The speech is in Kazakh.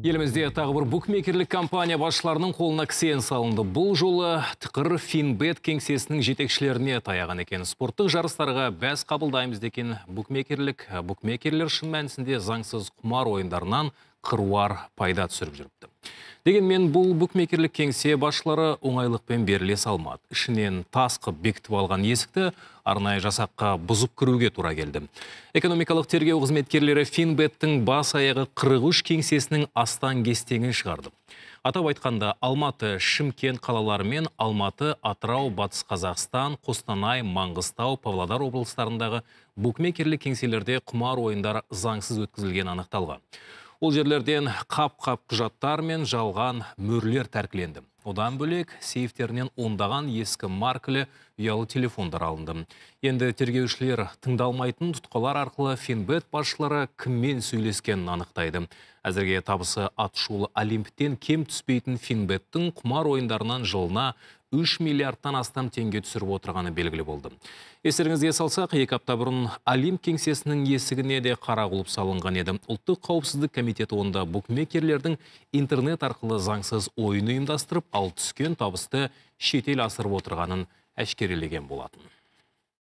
Елімізде тағы бір букмекерлік компания басшыларының қолына кісен салынды. Бұл жолы тықыр Финбет кеңсесінің жетекшілеріне таяған екен. Спорттық жарыстарға бәс қабылдаймыз деген букмекерлік. Букмекерлер шын мәнісінде заңсыз құмар ойындарынан қыруар пайда түсіріп жүріпті дегенмен бұл букмекерлік кеңсе басшылары оңайлықпен беріле салмады ішінен тас қып бекітіп алған есікті арнайы жасаққа бұзып кіруге тура келді экономикалық тергеу қызметкерлері финбеттің бас аяғы үш кеңсесінің астан кестеңін шығарды атап айтқанда алматы шымкент қалалары мен алматы атырау батыс қазақстан қостанай маңғыстау павлодар облыстарындағы букмекерлік кеңселерде құмар ойындар заңсыз өткізілген анықталған Ол жерлерден қап-қап құжаттар мен жалған мөрлер тәркіленді. Одан бөлек сейфтерінен ондаған ескі маркілі ұялы телефондар алынды. Енді тергеушілер тыңдалмайтын тұтқалар арқылы Финбет басшылары кіммен сөйлескенін анықтайды. Әзірге табысы атышулы Олимптен кем түспейтін Финбеттің құмар ойындарынан жылына үш миллиардтан астам теңге түсіріп отырғаны белгілі болды. Естеріңізге салсақ, екі апта бұрын Олимп кеңсесінің есігіне де қара құлып салынған еді. Ұлттық қауіпсіздік комитеті онда букмекерлердің интернет арқылы заңсыз ойын ұйымдастырып, ал түскен табысты шетел асырып отырғанын әшкерелеген болатын.